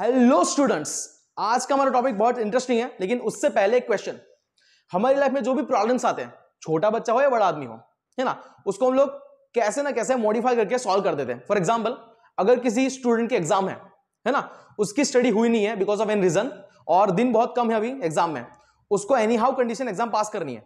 Hello students आज का हमारा टॉपिक बहुत इंटरेस्टिंग है लेकिन उससे पहले एक क्वेश्चन हमारी लाइफ में जो भी प्रॉब्लम्स आते हैं छोटा बच्चा हो या बड़ा आदमी हो है ना उसको हम लोग कैसे ना कैसे मॉडिफाई करके सॉल्व कर देते हैं फॉर एग्जाम्पल अगर किसी स्टूडेंट की एग्जाम है है ना उसकी स्टडी हुई नहीं है बिकॉज ऑफ एन रीजन और दिन बहुत कम है अभी एग्जाम में उसको anyhow condition exam pass करनी है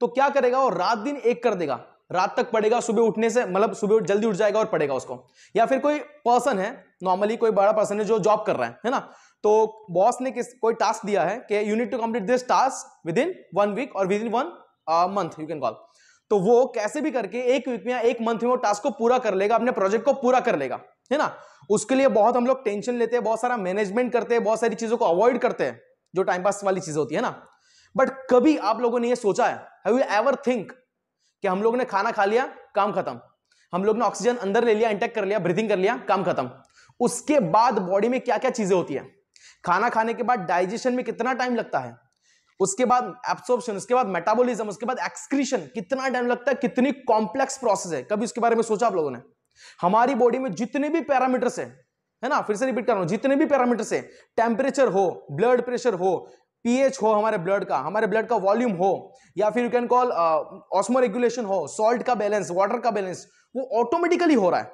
तो क्या करेगा वो रात दिन एक कर देगा रात तक पड़ेगा सुबह उठने से मतलब सुबह जल्दी उठ जाएगा और पड़ेगा उसको या फिर कोई पर्सन है नॉर्मली कोई बड़ा पर्सन है जो जॉब कर रहा है है ना तो बॉस ने किस कोई टास्क दिया है कि you need to complete this task within one week और within one month you can call तो वो कैसे भी करके एक वीक में या एक मंथ में वो टास्क को पूरा कर लेगा अपने प्रोजेक्ट को पूरा कर लेगा है ना उसके लिए बहुत हम लोग टेंशन लेते हैं बहुत सारा मैनेजमेंट करते हैं बहुत सारी चीजों को अवॉइड करते हैं जो टाइम पास वाली चीज होती है ना बट कभी आप लोगों ने ये सोचा है हैव यू एवर थिंक कि हम लोग ने खाना खा लिया काम खत्म हम लोग ने ऑक्सीजन अंदर ले लिया इंटेक कर लिया ब्रीथिंग कर लिया काम खत्म उसके बाद बॉडी में क्या क्या चीजें होती है खाना खाने के बाद डाइजेशन में कितना टाइम लगता है उसके बाद एब्सॉर्प्शन उसके बाद मेटाबॉलिज्म उसके बाद एक्सक्रीशन कितना टाइम लगता है कितनी कॉम्प्लेक्स प्रोसेस है कभी उसके बारे में सोचा आप लोगों ने हमारी बॉडी में जितने भी पैरामीटर्स है है ना फिर से रिपीट कर रहा हूं जितने भी पैरामीटर्स है टेम्परेचर हो ब्लड प्रेशर हो पीएच हो हमारे ब्लड का हमारे ब्लड का वॉल्यूम हो या फिर you can call osmoregulation हो सॉल्ट का बैलेंस वाटर का बैलेंस वो ऑटोमेटिकली हो रहा है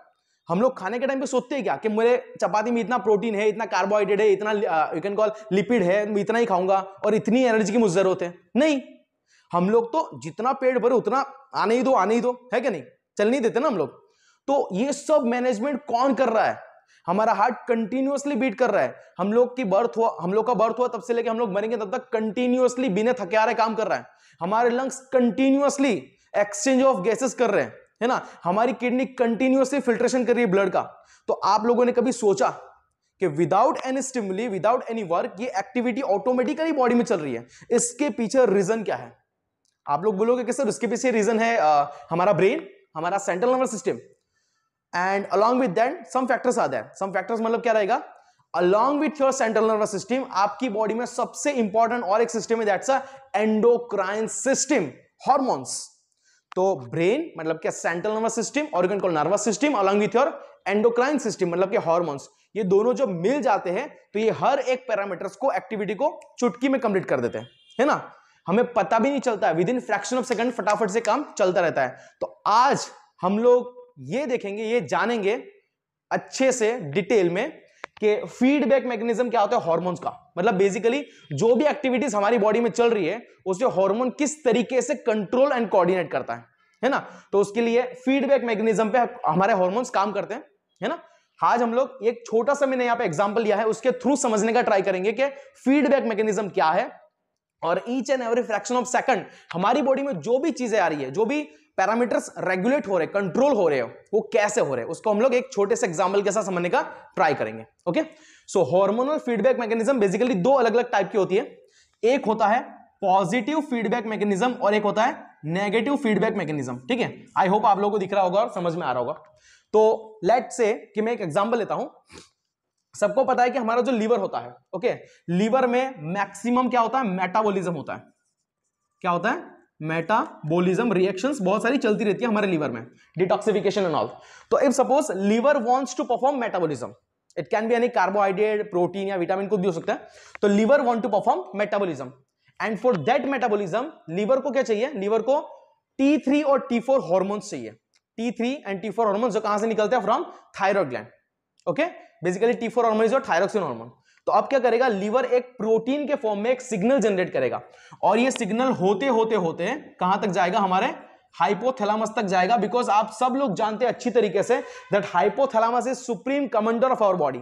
हम लोग खाने के टाइम पे सोचते हैं क्या कि मेरे चपाती में इतना प्रोटीन है इतना कार्बोहाइड्रेट है इतना यू कैन कॉल लिपिड है मैं इतना ही खाऊंगा और इतनी एनर्जी की मुझे जरूरत है नहीं हम लोग तो जितना पेट भरे उतना आने ही दो आने ही दो है क्या नहीं चल नहीं देते ना हम लोग तो ये सब मैनेजमेंट कौन कर रहा है हमारा हार्ट कंटिन्यूअसली बीट कर रहा है हम लोग की बर्थ हुआ हम लोग का बर्थ हुआ तब से लेके हम लोग मरेंगे तब तक कंटिन्यूअसली बिना थकियारे काम कर रहा है हमारे lungs continuously exchange of gases कर रहे हैं है ना हमारी किडनी कंटिन्यूअसली फिल्ट्रेशन कर रही है ब्लड का तो आप लोगों ने कभी सोचा कि without any stimuli without any work ये एक्टिविटी ऑटोमेटिकली बॉडी में चल रही है इसके पीछे रीजन क्या है आप लोग बोलोगे कि सर उसके पीछे रीजन है आ, हमारा ब्रेन हमारा central nervous system and along with that some factors आते हैं सम फैक्टर्स मतलब क्या रहेगा along with your central nervous system आपकी बॉडी में सबसे इंपॉर्टेंट और एक सिस्टम है एंडोक्राइन सिस्टम हॉर्मोन्स तो ब्रेन मतलब क्या central nervous system organ call nervous system along with your endocrine system मतलब के हॉर्मोन्स ये दोनों जब मिल जाते हैं तो ये हर एक पैरामीटर्स को एक्टिविटी को चुटकी में कंप्लीट कर देते हैं है ना हमें पता भी नहीं चलता है within fraction of second फटाफट से काम चलता रहता है तो आज हम लोग ये देखेंगे ये जानेंगे अच्छे से डिटेल में कि फीडबैक मैकेनिज्म क्या होता है हॉर्मोन्स का मतलब बेसिकली जो भी एक्टिविटीज हमारी बॉडी में चल रही है उसे हार्मोन किस तरीके से कंट्रोल एंड कोऑर्डिनेट करता है है ना तो उसके लिए फीडबैक मैकेनिज्म पे हमारे हॉर्मोन्स काम करते हैं है ना आज हम लोग एक छोटा सा मैंने यहाँ पे एग्जाम्पल लिया है उसके थ्रू समझने का ट्राई करेंगे कि फीडबैक मैकेनिज्म क्या है और each and every fraction of second हमारी बॉडी में जो भी चीजें आ रही है जो भी पैरामीटर्स रेगुलेट हो रहे कंट्रोल हो रहे हो वो कैसे हो रहे हैं उसको हम लोग एक छोटे से एग्जाम्पल के साथ समझने का ट्राई करेंगे okay so hormonal feedback mechanism basically दो अलग अलग टाइप की होती है एक होता है पॉजिटिव फीडबैक मैकेनिज्म और एक होता है नेगेटिव फीडबैक मैकेनिज्म ठीक है आई होप आप लोगों को दिख रहा होगा और समझ में आ रहा होगा तो लेट से कि मैं एक एग्जाम्पल लेता हूं सबको पता है कि हमारा जो लीवर होता है ओके लीवर में मैक्सिमम क्या होता है मेटाबॉलिज्म होता है क्या होता है मेटाबॉलिज्म रिएक्शंस बहुत सारी चलती रहती है हमारे लीवर में डिटॉक्सिफिकेशन एंड ऑल तो if suppose liver wants to perform metabolism it can be any carbohydrate protein या विटामिन कुछ भी हो सकता है तो liver want to perform metabolism and for that metabolism liver को क्या चाहिए लीवर को T3 और T4 हार्मोन्स चाहिए T3 एंड T4 हार्मोन्स जो कहां से निकलते हैं from thyroid gland okay basically T four hormone is और थायरोक्सिन हॉर्मोन तो अब क्या करेगा लीवर एक प्रोटीन के फॉर्म में एक सिग्नल जनरेट करेगा और ये सिग्नल होते होते होते कहां तक जाएगा हमारे हाइपोथैलामस तक जाएगा बिकॉज आप सब लोग जानते हैं अच्छी तरीके से that hypothalamus is supreme commander of our body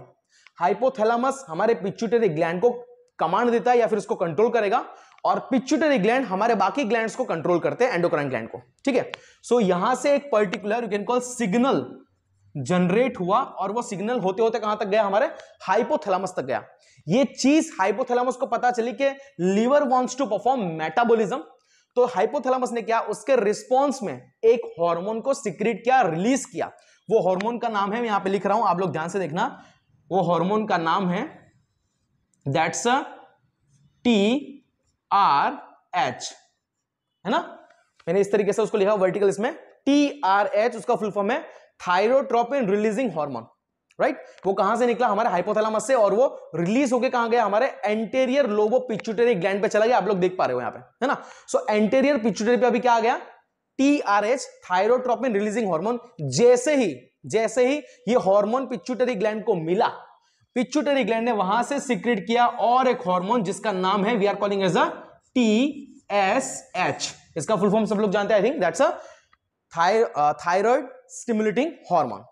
hypothalamus हमारे पिच्यूटरी ग्लैंड को कमांड देता है या फिर उसको कंट्रोल करेगा और पिच्यूटरी ग्लैंड हमारे बाकी ग्लैंड्स को कंट्रोल करते हैं एंडोक्राइन ग्लैंड को ठीक है सो so, यहां से एक particular you can call signal generate हुआ और वो सिग्नल होते होते कहां तक गया हमारे हाइपोथैलेमस तक गया ये चीज हाइपोथैलेमस को पता चली कि liver wants to perform metabolism तो हाइपोथैलेमस ने क्या उसके रिस्पॉन्स में एक हार्मोन को सिक्रेट किया रिलीज किया वो हार्मोन का नाम है मैं यहां पे लिख रहा हूं आप लोग ध्यान से देखना वो हॉर्मोन का नाम है दैट्स टी आर एच है ना मैंने इस तरीके से उसको लिखा वर्टिकल इसमें टी आर एच उसका फुल फॉर्म है थायरोट्रोपिन रिलीजिंग हॉर्मोन राइट वो कहां से निकला हमारे हाइपोथैलामस से और वो रिलीज होकर कहां गया हमारे एंटेरियर लोबो पिचुटरी ग्लैंड पे चला गया आप लोग देख पा रहे हो यहां पे है ना सो एंटेरियर पिचुटरी पे अभी क्या आ गया टीआरएच थायरोट्रोपिन रिलीजिंग हार्मोन जैसे ही जैसे ही ये हार्मोन पिच्यूटरी ग्लैंड को मिला पिच्यूटरी ग्लैंड ने वहां से सिक्रेट किया और एक हॉर्मोन जिसका नाम है we are calling as a T S H इसका फुल फॉर्म सब लोग जानते हैं I think that's a thyroid stimulating hormone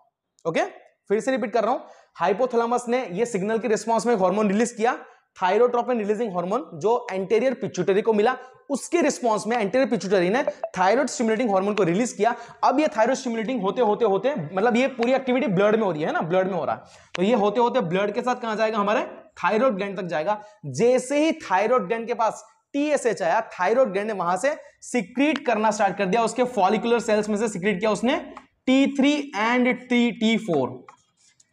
okay फिर से रिपीट कर रहा हूं हाइपोथैलेमस ने ये सिग्नल के रिस्पांस में हार्मोन रिलीज किया थायरोट्रोपिन रिलीजिंग हार्मोन जो एंटेरियर पिचुटरी को मिला उसके रिस्पांस में एंटेरियर पिचुटरी ने थायराइड स्टिमुलेटिंग हार्मोन को रिलीज किया अब ये थायराइड स्टिमुलेटिंग होते होते होते मतलब ये पूरी एक्टिविटी ब्लड में हो रही है ना ब्लड में हो रहा है तो ये होते होते ब्लड के साथ कहां जाएगा हमारे थायराइड ग्लैंड तक जाएगा जैसे ही थायराइड ग्लैंड के पास टीएसएच आया थायराइड ग्लैंड ने वहां से सिक्रीट करना स्टार्ट कर दिया उसके फॉलिकुलर सेल्स में से सिक्रीट किया उसने T3 and T4.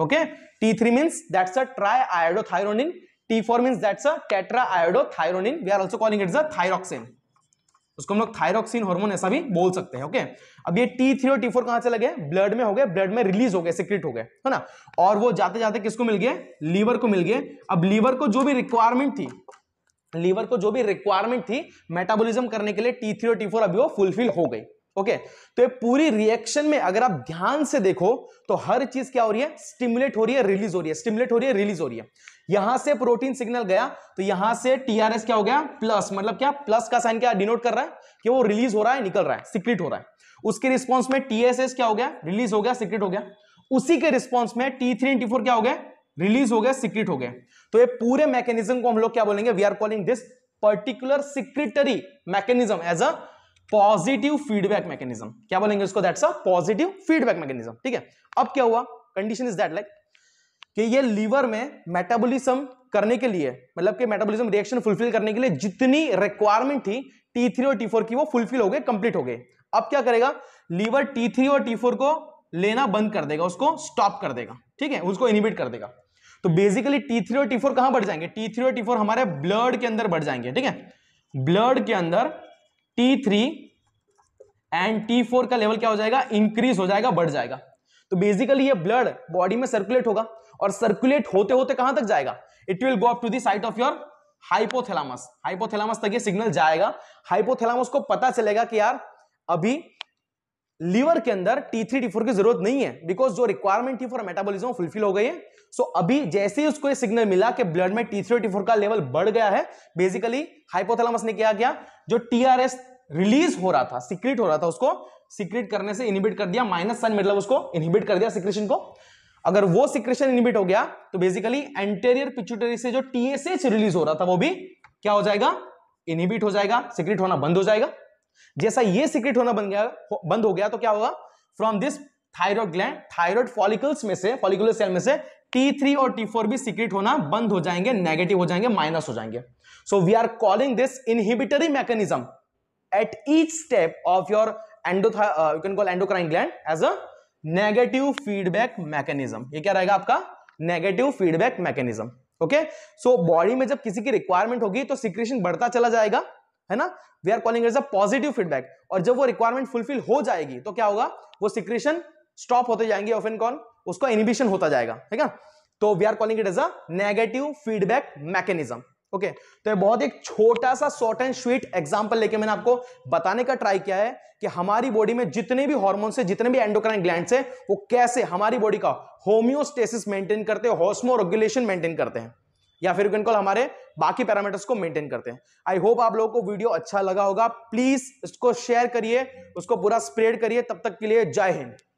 Okay, T3 means that's a triiodothyronine. T4 means that's a tetraiodothyronine. We are also calling it the thyroxine. उसको हम लोग थायरोक्सिन हार्मोन ऐसा भी बोल सकते हैं ओके अब ये T3 और T4 फोर कहां से लगे ब्लड में हो गए ब्लड में रिलीज हो गए सिक्रिट हो गए है ना और वो जाते जाते किसको मिल गए लीवर को मिल गए अब लीवर को जो भी रिक्वायरमेंट थी लीवर को जो भी रिक्वायरमेंट थी मेटाबॉलिज्म करने के लिए T3 और T4 अभी वो फुलफिल हो गई ओके तो ये पूरी रिएक्शन में अगर आप ध्यान से देखो तो हर चीज क्या हो रही है स्टिमुलेट हो रही है रिलीज हो रही है स्टिमुलेट हो रही है रिलीज हो रही है यहां से प्रोटीन सिग्नल गया तो यहां से टीआरएस क्या हो गया प्लस मतलब क्या प्लस का साइन क्या डिनोट कर रहा है कि वो रिलीज हो रहा है निकल रहा है सिक्रिट हो रहा है उसके रिस्पॉन्स में टीएसएस क्या हो गया रिलीज हो गया सिक्रिट हो गया उसी के रिस्पॉन्स में टी थ्री क्या हो गया रिलीज हो गया सिक्रिट हो गया तो ये पूरे मैकेनिज्म को हम लोग क्या बोलेंगे we are calling this particular secretory mechanism as a positive feedback mechanism क्या बोलेंगे उसको that's a positive feedback mechanism ठीक है अब क्या हुआ कंडीशन इज दैट लाइक कि ये लीवर में मेटाबॉलिज्म करने के लिए मतलब कि मेटाबॉलिज्म रिएक्शन फुलफिल करने के लिए जितनी रिक्वायरमेंट थी T3 और T4 की वो फुलफिल हो गए कंप्लीट हो गए अब क्या करेगा लीवर T3 और T4 को लेना बंद कर देगा उसको स्टॉप कर देगा ठीक है उसको इनिबिट कर देगा तो बेसिकली T3 और T4 कहां बढ़ जाएंगे T3 और T4 हमारे ब्लड के अंदर बढ़ जाएंगे ठीक है ब्लड के अंदर T three and T four का लेवल क्या हो जाएगा इंक्रीज हो जाएगा बढ़ जाएगा तो बेसिकली ये ब्लड बॉडी में सर्कुलेट होगा और सर्कुलेट होते होते कहां तक जाएगा it will go up to the site of your hypothalamus hypothalamus तक ये सिग्नल जाएगा हाइपोथेलामस को पता चलेगा कि यार अभी लीवर के अंदर टी थ्री टी फोर की जरूरत नहीं है बिकॉज जो रिक्वायरमेंट थी फॉर मेटाबोलिज्म फुलफिल हो गई है सो so, अभी जैसे ही उसको सिग्नल मिला कि ब्लड में टी थ्री फोर का लेवल बढ़ गया है बेसिकली हाइपोथैलेमस ने क्या किया जो TRS रिलीज हो रहा था सिक्रिट हो रहा था उसको सिक्रिट करने से इनिबिट कर दिया माइनस साइन मतलब उसको इनिबिट कर दिया सिक्रेशन को अगर वो सिक्रेशन इनिबिट हो गया तो बेसिकली एंटेरियर पिच्यूटरी से जो TSH रिलीज हो रहा था वो भी क्या हो जाएगा इनिबिट हो जाएगा सिक्रेट होना बंद हो जाएगा जैसा ये सीक्रेट होना बन गया बंद हो गया तो क्या होगा from this thyroid gland thyroid follicles में से फॉलिकुलर सेल में से T3 और T4 भी सीक्रेट होना बंद हो जाएंगे नेगेटिव हो जाएंगे माइनस हो जाएंगे so we are calling this inhibitory mechanism at each step of your endo you can call endocrine gland as a negative feedback mechanism ये क्या रहेगा आपका negative feedback mechanism okay so body में जब किसी की रिक्वायरमेंट होगी तो सिक्रेशन बढ़ता चला जाएगा है ना we are calling as a positive feedback और जब वो रिक्वायरमेंट फुलफिल हो जाएगी तो क्या होगा वो सिक्रेशन स्टॉप होते जाएंगे ऑफ एन कॉन उसका इनिबिशन होता जाएगा ठीक है तो we are calling it as a negative feedback mechanism okay तो ये बहुत एक छोटा सा शॉर्ट एंड स्वीट एग्जांपल लेके मैंने आपको बताने का ट्राई किया है कि हमारी बॉडी में जितने भी हॉर्मोन से जितने भी एंडोक्राइन ग्लैंड से वो कैसे हमारी बॉडी का होम्योस्टेसिस मेंटेन करते हैं हॉस्मो मेंटेन करते हैं या फिर हमारे बाकी पैरामीटर्स को मेंटेन करते हैं आई होप आप लोगों को वीडियो अच्छा लगा होगा प्लीज इसको शेयर करिए उसको पूरा स्प्रेड करिए तब तक के लिए जय हिंद